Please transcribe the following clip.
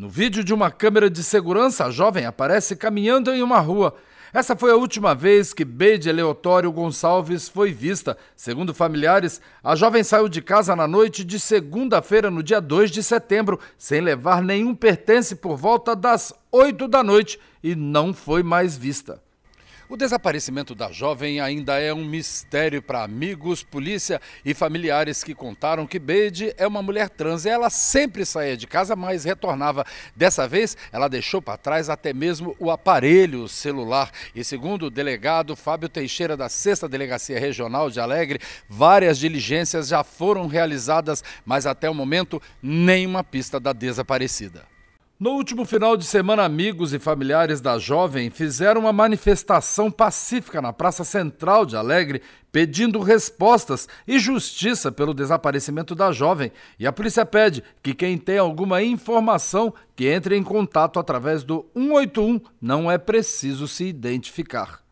No vídeo de uma câmera de segurança, a jovem aparece caminhando em uma rua. Essa foi a última vez que Beide Eleotório Gonçalves foi vista. Segundo familiares, a jovem saiu de casa na noite de segunda-feira, no dia 2 de setembro, sem levar nenhum pertence por volta das 8 da noite e não foi mais vista. O desaparecimento da jovem ainda é um mistério para amigos, polícia e familiares que contaram que Beide é uma mulher trans. Ela sempre saía de casa, mas retornava. Dessa vez, ela deixou para trás até mesmo o aparelho celular. E segundo o delegado Fábio Teixeira, da 6 Delegacia Regional de Alegre, várias diligências já foram realizadas, mas até o momento, nenhuma pista da desaparecida. No último final de semana, amigos e familiares da jovem fizeram uma manifestação pacífica na Praça Central de Alegre, pedindo respostas e justiça pelo desaparecimento da jovem. E a polícia pede que quem tem alguma informação que entre em contato através do 181, não é preciso se identificar.